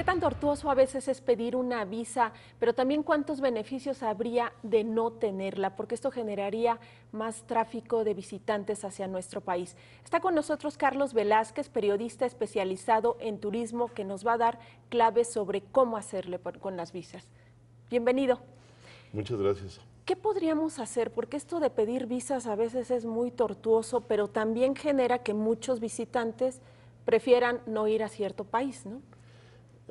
¿Qué tan tortuoso a veces es pedir una visa, pero también cuántos beneficios habría de no tenerla? Porque esto generaría más tráfico de visitantes hacia nuestro país. Está con nosotros Carlos Velázquez, periodista especializado en turismo, que nos va a dar claves sobre cómo hacerle con las visas. Bienvenido. Muchas gracias. ¿Qué podríamos hacer? Porque esto de pedir visas a veces es muy tortuoso, pero también genera que muchos visitantes prefieran no ir a cierto país, ¿no?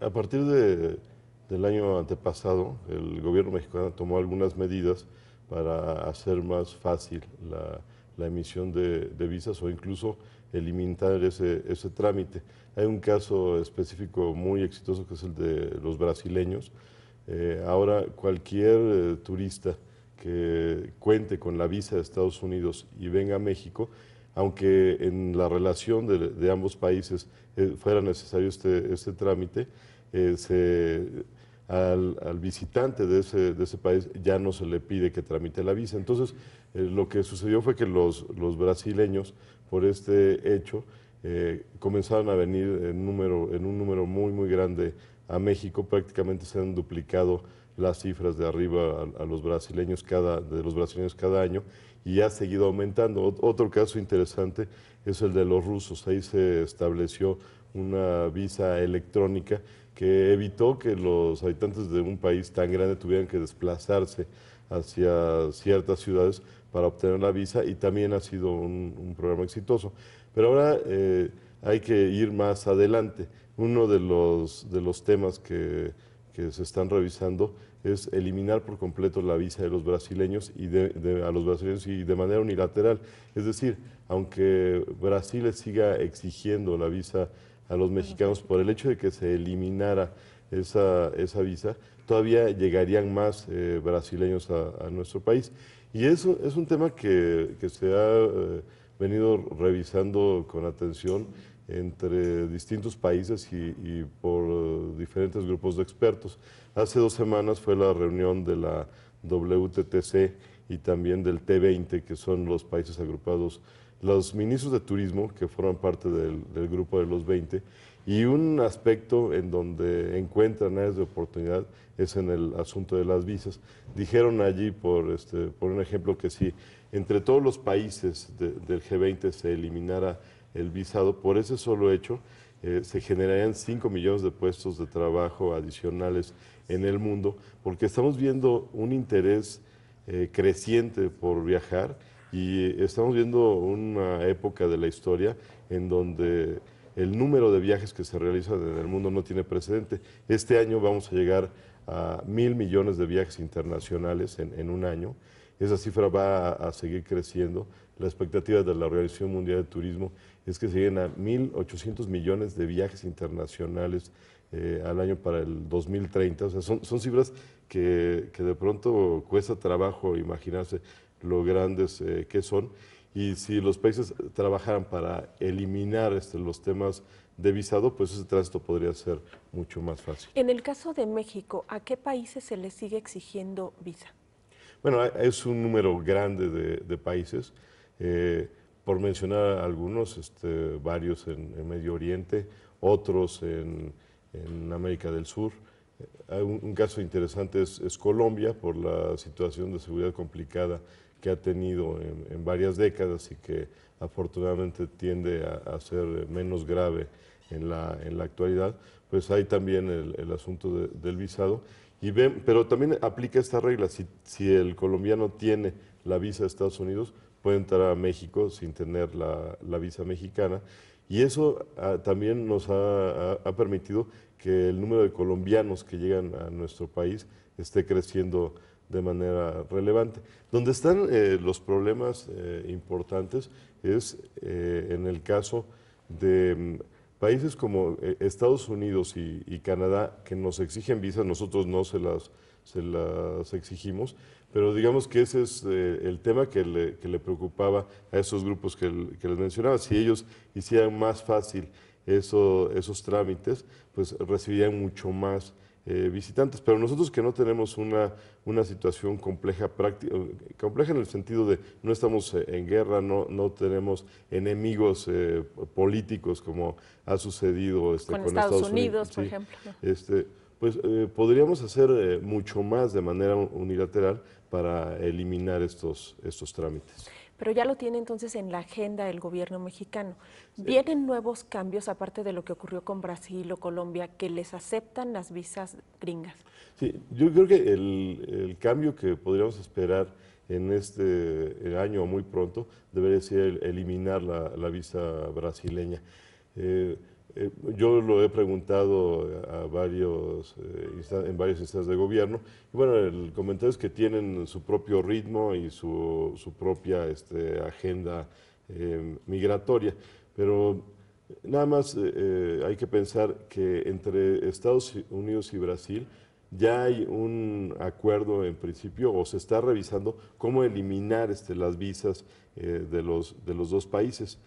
A partir del año antepasado, el gobierno mexicano tomó algunas medidas para hacer más fácil la, emisión de, visas o incluso eliminar ese, trámite. Hay un caso específico muy exitoso que es el de los brasileños. Eh, ahora cualquier eh, turista que cuente con la visa de Estados Unidos y venga a México aunque en la relación de, ambos países eh, fuera necesario este, este trámite, eh, al, visitante de ese, país ya no se le pide que tramite la visa. Entonces, eh, lo que sucedió fue que los, brasileños, por este hecho, comenzaron a venir en, número, en un número muy, muy grande a México, prácticamente se han duplicado las cifras de arriba a, los brasileños cada, de los brasileños cada año y ha seguido aumentando. otro caso interesante es el de los rusos. Ahí se estableció una visa electrónica que evitó que los habitantes de un país tan grande tuvieran que desplazarse hacia ciertas ciudades para obtener la visa y también ha sido un, programa exitoso. Pero ahora eh, hay que ir más adelante. Uno de los, de los temas que, que se están revisando es eliminar por completo la visa de los brasileños y de, a los brasileños y de manera unilateral. Es decir, aunque Brasil siga exigiendo la visa a los mexicanos por el hecho de que se eliminara esa, visa, todavía llegarían más eh, brasileños a, nuestro país. Y eso es un tema que, se ha eh, venido revisando con atención entre distintos países y, por eh, diferentes grupos de expertos. Hace dos semanas fue la reunión de la WTTC y también del T20, que son los países agrupados, los ministros de turismo, que forman parte del, grupo de los 20, y un aspecto en donde encuentran áreas de oportunidad es en el asunto de las visas. Dijeron allí, por, este, por un ejemplo, que si entre todos los países del G20 se eliminara el visado, por ese solo hecho, eh, se generarían 5 millones de puestos de trabajo adicionales en el mundo, porque estamos viendo un interés eh, creciente por viajar y estamos viendo una época de la historia en donde el número de viajes que se realizan en el mundo no tiene precedente. Este año vamos a llegar a mil millones de viajes internacionales en un año. Esa cifra va a, seguir creciendo. La expectativa de la Organización Mundial de Turismo es que se lleguen a 1.800 millones de viajes internacionales eh, al año para el 2030. O sea, son, cifras que, de pronto cuesta trabajo imaginarse lo grandes eh, que son. Y si los países trabajaran para eliminar este, los temas de visado, pues ese tránsito podría ser mucho más fácil. En el caso de México, ¿a qué países se les sigue exigiendo visa? Bueno, eh, es un número grande de, países. Eh, por mencionar algunos, este, varios en, Medio Oriente, otros en, América del Sur. Eh, un, caso interesante es, Colombia, por la situación de seguridad complicada que ha tenido en, varias décadas y que afortunadamente tiende a, ser menos grave en la, actualidad. Pues hay también el, asunto del visado pero también aplica esta regla, si, el colombiano tiene la visa de Estados Unidos, puede entrar a México sin tener la, visa mexicana. Y eso ah, también nos ha, permitido que el número de colombianos que llegan a nuestro país esté creciendo de manera relevante. Donde están eh, los problemas eh, importantes es eh, en el caso de mm, Países como eh, Estados Unidos y, Canadá, que nos exigen visas, nosotros no se las, las exigimos, pero digamos que ese es eh, el tema que le, preocupaba a esos grupos que, les mencionaba. Si ellos hicieran más fácil eso, esos trámites, pues recibirían mucho más eh, visitantes, pero nosotros que no tenemos una, una situación compleja, práctica eh, compleja en el sentido de no estamos eh, en guerra, no, no tenemos enemigos políticos como ha sucedido este, con, Estados, Unidos, por ejemplo. Este, pues podríamos hacer mucho más de manera unilateral para eliminar estos, estos trámites pero ya lo tiene entonces en la agenda del gobierno mexicano. ¿Vienen nuevos cambios, aparte de lo que ocurrió con Brasil o Colombia, que les aceptan las visas gringas? Sí, yo creo que el, cambio que podríamos esperar en este eh, año o muy pronto debería ser eliminar la, visa brasileña. Eh, eh, yo lo he preguntado a varios, eh, en varias instancias de gobierno. Y bueno, el comentario es que tienen su propio ritmo y su, propia este, agenda em, migratoria. Pero nada más eh, hay que pensar que entre Estados Unidos y Brasil ya hay un acuerdo en principio o se está revisando cómo eliminar este, las visas de, los, de los dos países.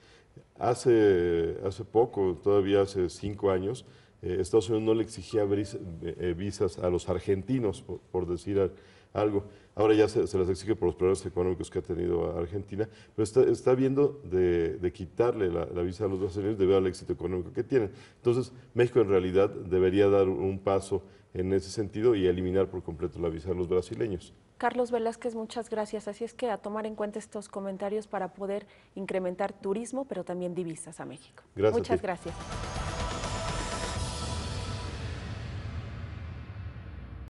Hace, hace poco, todavía hace cinco años, eh, Estados Unidos no le exigía eh, visas a los argentinos, por, decir algo. Ahora ya se, las exige por los problemas económicos que ha tenido Argentina, pero está, viendo de, quitarle la, visa a los brasileños debido al éxito económico que tienen. Entonces, México en realidad debería dar un paso en ese sentido y eliminar por completo la visa a los brasileños. Carlos Velázquez, muchas gracias. Así es que a tomar en cuenta estos comentarios para poder incrementar turismo, pero también divisas a México. Gracias muchas gracias.